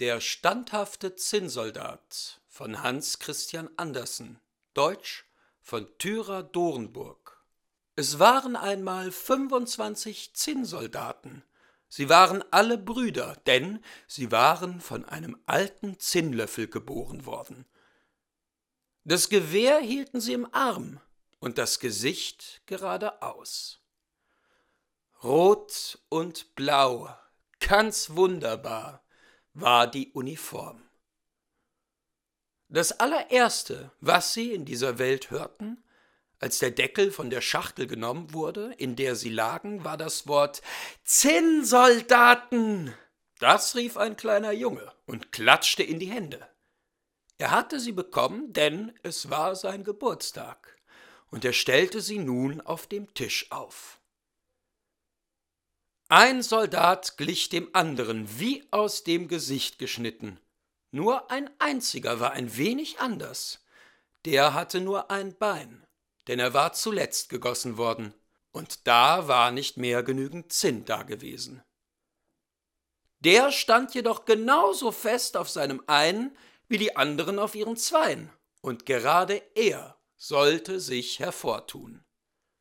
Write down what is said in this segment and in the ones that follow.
Der standhafte Zinnsoldat von Hans Christian Andersen, Deutsch von Thyra Dorenburg. Es waren einmal 25 Zinnsoldaten. Sie waren alle Brüder, denn sie waren von einem alten Zinnlöffel geboren worden. Das Gewehr hielten sie im Arm und das Gesicht geradeaus. Rot und blau, ganz wunderbar war die Uniform. Das allererste, was sie in dieser Welt hörten, als der Deckel von der Schachtel genommen wurde, in der sie lagen, war das Wort Zinnsoldaten. Das rief ein kleiner Junge und klatschte in die Hände. Er hatte sie bekommen, denn es war sein Geburtstag, und er stellte sie nun auf dem Tisch auf. Ein Soldat glich dem anderen, wie aus dem Gesicht geschnitten. Nur ein einziger war ein wenig anders. Der hatte nur ein Bein, denn er war zuletzt gegossen worden, und da war nicht mehr genügend Zinn dagewesen. Der stand jedoch genauso fest auf seinem einen wie die anderen auf ihren zweien, und gerade er sollte sich hervortun.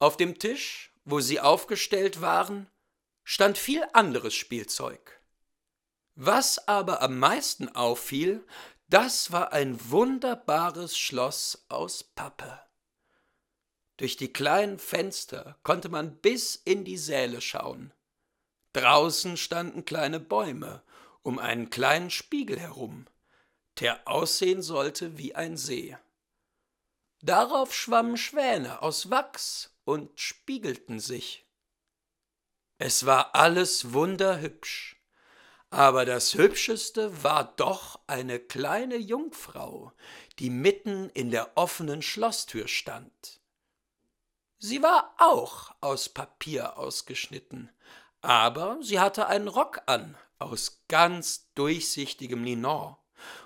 Auf dem Tisch, wo sie aufgestellt waren, stand viel anderes Spielzeug. Was aber am meisten auffiel, das war ein wunderbares Schloss aus Pappe. Durch die kleinen Fenster konnte man bis in die Säle schauen. Draußen standen kleine Bäume um einen kleinen Spiegel herum, der aussehen sollte wie ein See. Darauf schwammen Schwäne aus Wachs und spiegelten sich. Es war alles wunderhübsch, aber das Hübscheste war doch eine kleine Jungfrau, die mitten in der offenen Schlosstür stand. Sie war auch aus Papier ausgeschnitten, aber sie hatte einen Rock an aus ganz durchsichtigem Linon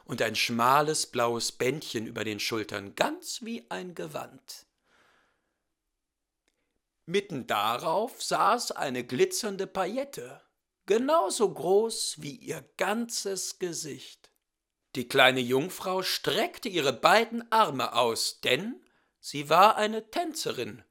und ein schmales blaues Bändchen über den Schultern, ganz wie ein Gewand. Mitten darauf saß eine glitzernde Paillette, genauso groß wie ihr ganzes Gesicht. Die kleine Jungfrau streckte ihre beiden Arme aus, denn sie war eine Tänzerin,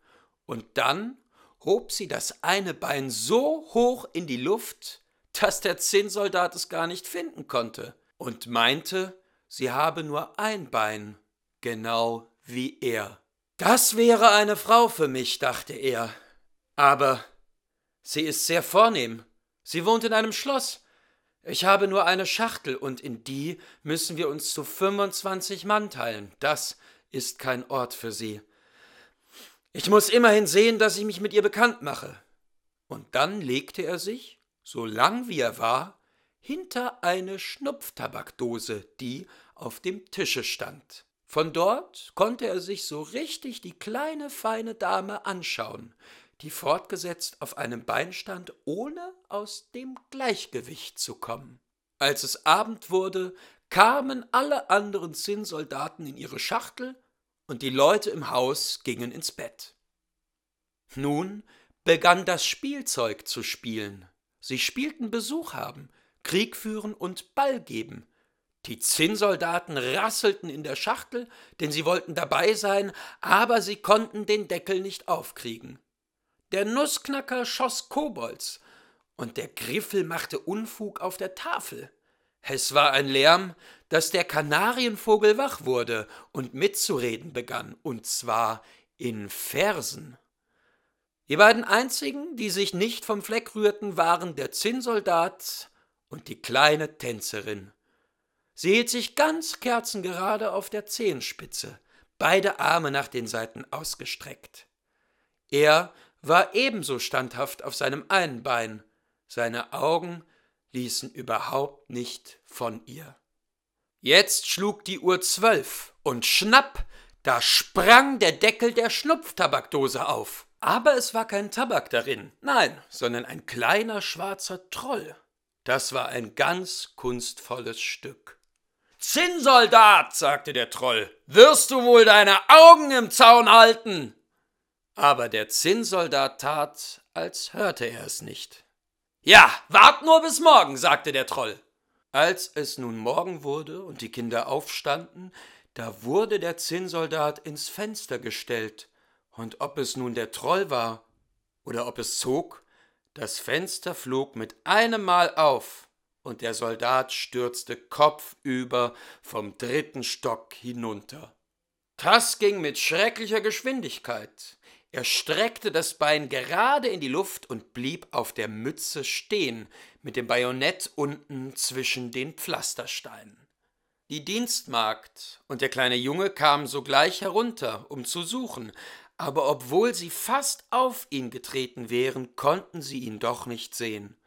und dann hob sie das eine Bein so hoch in die Luft, dass der Zinnsoldat es gar nicht finden konnte und meinte, sie habe nur ein Bein, genau wie er. Das wäre eine Frau für mich, dachte er. Aber sie ist sehr vornehm. Sie wohnt in einem Schloss. Ich habe nur eine Schachtel und in die müssen wir uns zu 25 Mann teilen. Das ist kein Ort für sie. Ich muss immerhin sehen, dass ich mich mit ihr bekannt mache. Und dann legte er sich, so lang wie er war, hinter eine Schnupftabakdose, die auf dem Tische stand. Von dort konnte er sich so richtig die kleine feine Dame anschauen, die fortgesetzt auf einem Bein stand, ohne aus dem Gleichgewicht zu kommen. Als es Abend wurde, kamen alle anderen Zinnsoldaten in ihre Schachtel und die Leute im Haus gingen ins Bett. Nun begann das Spielzeug zu spielen. Sie spielten Besuch haben, Krieg führen und Ball geben, die Zinnsoldaten rasselten in der Schachtel, denn sie wollten dabei sein, aber sie konnten den Deckel nicht aufkriegen. Der Nussknacker schoss Kobolds und der Griffel machte Unfug auf der Tafel. Es war ein Lärm, dass der Kanarienvogel wach wurde und mitzureden begann, und zwar in Versen. Die beiden einzigen, die sich nicht vom Fleck rührten, waren der Zinnsoldat und die kleine Tänzerin. Sie hielt sich ganz kerzengerade auf der Zehenspitze, beide Arme nach den Seiten ausgestreckt. Er war ebenso standhaft auf seinem einen Bein, seine Augen ließen überhaupt nicht von ihr. Jetzt schlug die Uhr zwölf und schnapp, da sprang der Deckel der Schnupftabakdose auf. Aber es war kein Tabak darin, nein, sondern ein kleiner schwarzer Troll. Das war ein ganz kunstvolles Stück. Zinnsoldat, sagte der Troll, wirst du wohl deine Augen im Zaun halten? Aber der Zinnsoldat tat, als hörte er es nicht. Ja, wart nur bis morgen, sagte der Troll. Als es nun Morgen wurde und die Kinder aufstanden, da wurde der Zinnsoldat ins Fenster gestellt, und ob es nun der Troll war oder ob es zog, das Fenster flog mit einem Mal auf und der Soldat stürzte kopfüber vom dritten Stock hinunter. Tas ging mit schrecklicher Geschwindigkeit. Er streckte das Bein gerade in die Luft und blieb auf der Mütze stehen, mit dem Bajonett unten zwischen den Pflastersteinen. Die Dienstmagd und der kleine Junge kamen sogleich herunter, um zu suchen, aber obwohl sie fast auf ihn getreten wären, konnten sie ihn doch nicht sehen.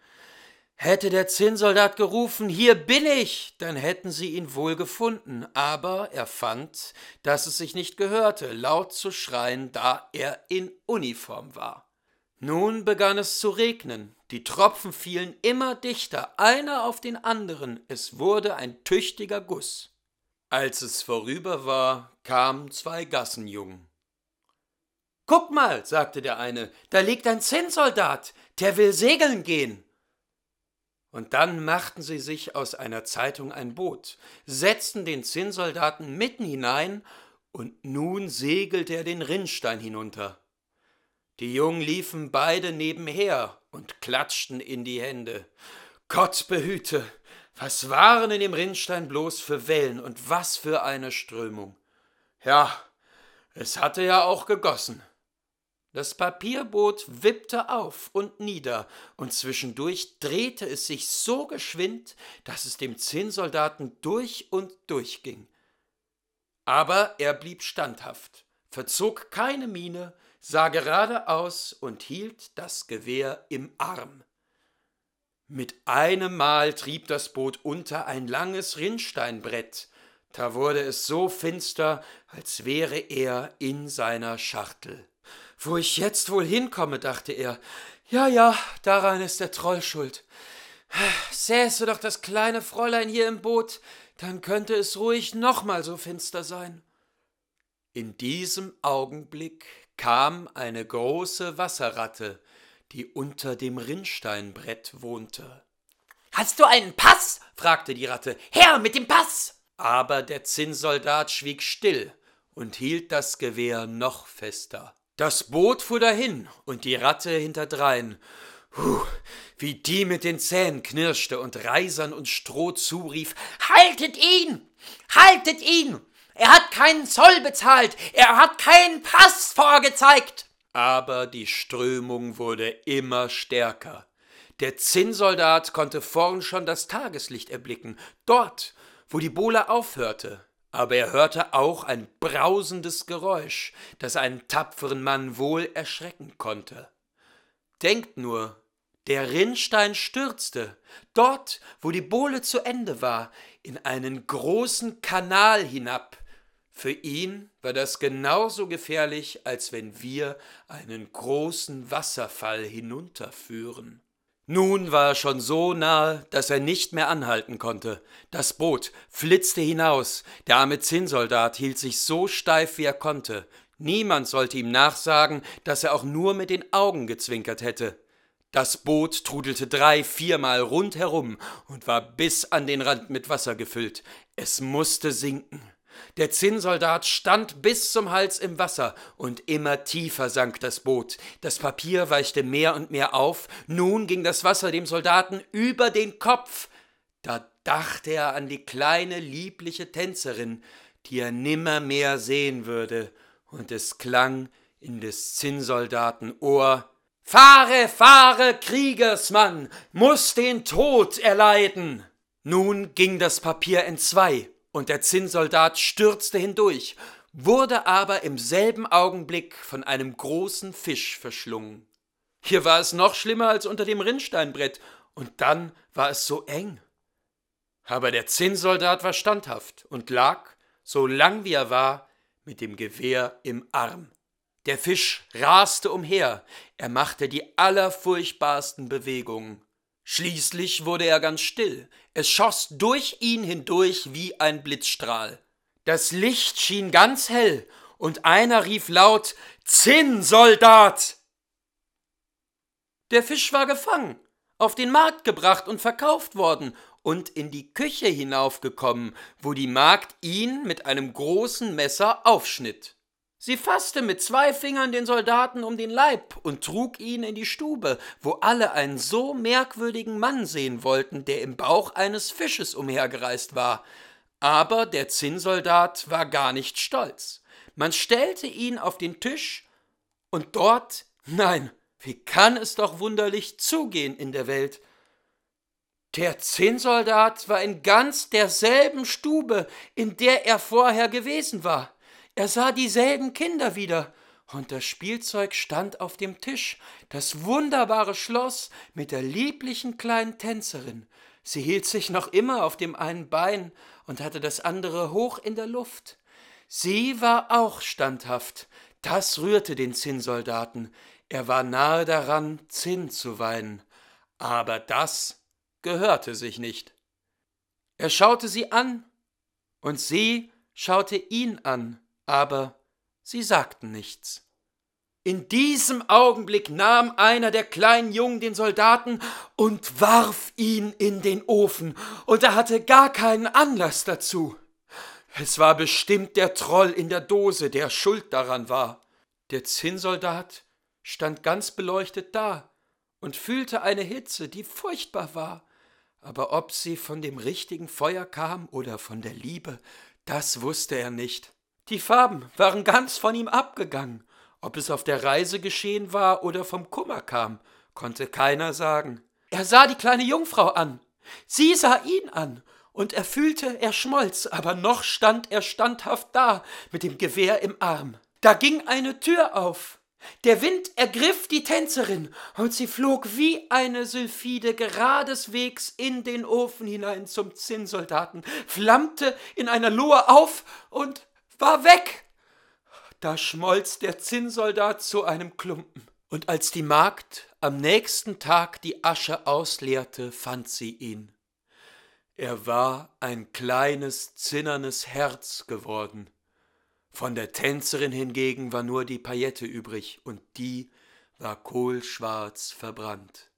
Hätte der Zinnsoldat gerufen, hier bin ich, dann hätten sie ihn wohl gefunden, aber er fand, dass es sich nicht gehörte, laut zu schreien, da er in Uniform war. Nun begann es zu regnen, die Tropfen fielen immer dichter, einer auf den anderen, es wurde ein tüchtiger Guss. Als es vorüber war, kamen zwei Gassenjungen. Guck mal, sagte der eine, da liegt ein Zinnsoldat, der will segeln gehen. Und dann machten sie sich aus einer Zeitung ein Boot, setzten den Zinnsoldaten mitten hinein, und nun segelte er den Rinnstein hinunter. Die Jungen liefen beide nebenher und klatschten in die Hände. Gott behüte! Was waren in dem Rinnstein bloß für Wellen und was für eine Strömung! Ja, es hatte ja auch gegossen. Das Papierboot wippte auf und nieder, und zwischendurch drehte es sich so geschwind, dass es dem Zinnsoldaten durch und durch ging. Aber er blieb standhaft, verzog keine Miene, sah geradeaus und hielt das Gewehr im Arm. Mit einem Mal trieb das Boot unter ein langes Rinnsteinbrett, da wurde es so finster, als wäre er in seiner Schachtel. Wo ich jetzt wohl hinkomme, dachte er. Ja, ja, daran ist der Troll schuld. Säße doch das kleine Fräulein hier im Boot, dann könnte es ruhig nochmal so finster sein. In diesem Augenblick kam eine große Wasserratte, die unter dem Rinnsteinbrett wohnte. Hast du einen Pass? fragte die Ratte. Her mit dem Pass! Aber der Zinnsoldat schwieg still und hielt das Gewehr noch fester. Das Boot fuhr dahin und die Ratte hinterdrein. Puh, wie die mit den Zähnen knirschte und Reisern und Stroh zurief: Haltet ihn! Haltet ihn! Er hat keinen Zoll bezahlt! Er hat keinen Pass vorgezeigt! Aber die Strömung wurde immer stärker. Der Zinnsoldat konnte vorn schon das Tageslicht erblicken, dort, wo die Bohle aufhörte aber er hörte auch ein brausendes Geräusch, das einen tapferen Mann wohl erschrecken konnte. Denkt nur, der Rinnstein stürzte, dort, wo die Bohle zu Ende war, in einen großen Kanal hinab. Für ihn war das genauso gefährlich, als wenn wir einen großen Wasserfall hinunterführen. Nun war er schon so nahe, dass er nicht mehr anhalten konnte. Das Boot flitzte hinaus. Der arme Zinnsoldat hielt sich so steif, wie er konnte. Niemand sollte ihm nachsagen, dass er auch nur mit den Augen gezwinkert hätte. Das Boot trudelte drei, viermal rundherum und war bis an den Rand mit Wasser gefüllt. Es musste sinken. Der Zinnsoldat stand bis zum Hals im Wasser, und immer tiefer sank das Boot. Das Papier weichte mehr und mehr auf, nun ging das Wasser dem Soldaten über den Kopf. Da dachte er an die kleine liebliche Tänzerin, die er nimmermehr sehen würde, und es klang in des Zinnsoldaten Ohr Fahre, fahre, Kriegersmann, muß den Tod erleiden. Nun ging das Papier entzwei, und der Zinnsoldat stürzte hindurch, wurde aber im selben Augenblick von einem großen Fisch verschlungen. Hier war es noch schlimmer als unter dem Rinnsteinbrett, und dann war es so eng. Aber der Zinnsoldat war standhaft und lag, so lang wie er war, mit dem Gewehr im Arm. Der Fisch raste umher, er machte die allerfurchtbarsten Bewegungen. Schließlich wurde er ganz still, es schoss durch ihn hindurch wie ein Blitzstrahl. Das Licht schien ganz hell, und einer rief laut Zinnsoldat. Der Fisch war gefangen, auf den Markt gebracht und verkauft worden und in die Küche hinaufgekommen, wo die Magd ihn mit einem großen Messer aufschnitt. Sie fasste mit zwei Fingern den Soldaten um den Leib und trug ihn in die Stube, wo alle einen so merkwürdigen Mann sehen wollten, der im Bauch eines Fisches umhergereist war. Aber der Zinnsoldat war gar nicht stolz. Man stellte ihn auf den Tisch und dort, nein, wie kann es doch wunderlich zugehen in der Welt? Der Zinnsoldat war in ganz derselben Stube, in der er vorher gewesen war. Er sah dieselben Kinder wieder, und das Spielzeug stand auf dem Tisch, das wunderbare Schloss mit der lieblichen kleinen Tänzerin. Sie hielt sich noch immer auf dem einen Bein und hatte das andere hoch in der Luft. Sie war auch standhaft. Das rührte den Zinnsoldaten. Er war nahe daran, Zinn zu weinen. Aber das gehörte sich nicht. Er schaute sie an, und sie schaute ihn an aber sie sagten nichts. In diesem Augenblick nahm einer der kleinen Jungen den Soldaten und warf ihn in den Ofen, und er hatte gar keinen Anlass dazu. Es war bestimmt der Troll in der Dose, der schuld daran war. Der Zinnsoldat stand ganz beleuchtet da und fühlte eine Hitze, die furchtbar war. Aber ob sie von dem richtigen Feuer kam oder von der Liebe, das wusste er nicht. Die Farben waren ganz von ihm abgegangen. Ob es auf der Reise geschehen war oder vom Kummer kam, konnte keiner sagen. Er sah die kleine Jungfrau an. Sie sah ihn an. Und er fühlte, er schmolz, aber noch stand er standhaft da, mit dem Gewehr im Arm. Da ging eine Tür auf. Der Wind ergriff die Tänzerin, und sie flog wie eine Sylphide geradeswegs in den Ofen hinein zum Zinnsoldaten, flammte in einer Lohe auf und war weg. Da schmolz der Zinnsoldat zu einem Klumpen. Und als die Magd am nächsten Tag die Asche ausleerte, fand sie ihn. Er war ein kleines, zinnernes Herz geworden. Von der Tänzerin hingegen war nur die Paillette übrig, und die war kohlschwarz verbrannt.